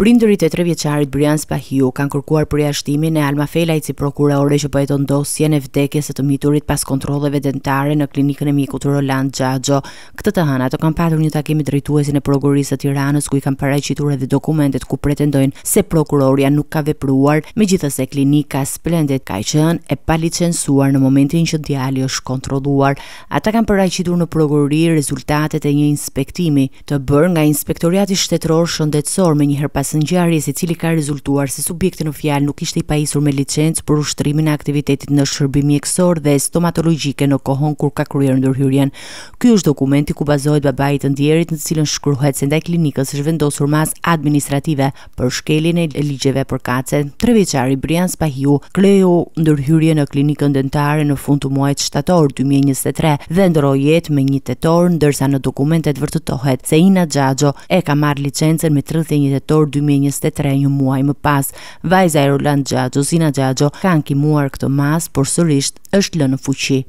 Prindërit e tre vjeçarit Brian Spahiu kanë kërkuar përjashtimin e Alma Felaj si prokurore që po e tondosjen e vdekjes së të miturit pas kontrolleve dentare në klinikën e mjekut Roland Xhaxho. Këtë të hënë ato kanë patur një takim me drejtuesin e prokurisë së Tiranës ku i kanë paraqitur edhe dokumentet ku pretendojnë se prokuroria nuk ka vepruar, megjithëse klinika Splendid ka qenë e palicensuar në momentin që djali është kontrolluar. Ata kanë paraqitur në prokurori rezultatet e një inspektimi të bërë nga Inspektoriati Shtetëror Shëndetësor me një herë pas ngjarjes i cili ka rezultuar se subjekti në fjalë nuk ishte i pajisur me licencë për ushtrimin e aktivitetit në shërbim mjekësor dhe stomatologjike në kohën kur ka kryer ndërhyrjen. Ky është dokumenti ku bazohet babai i të ndjerit në të cilën shkruhet se ndaj klinikës është vendosur mas administrative për shkeljen e ligjeve për kace. Treveqari Brian Spahiu kleu ndërhyrje në klinikën dentare në fund të muajit shtator 2023 dhe ndërojet me një tetor ndërsa në dokumentet vërtetohet se Ina Xhaxho e ka marr licencën me 31 tetor 2023. 2023 një muaj më pas. Vajza e Roland Gjagjo, Zina Gjagjo, kanë kimuar këto mas, por sërisht është lënë fuqi.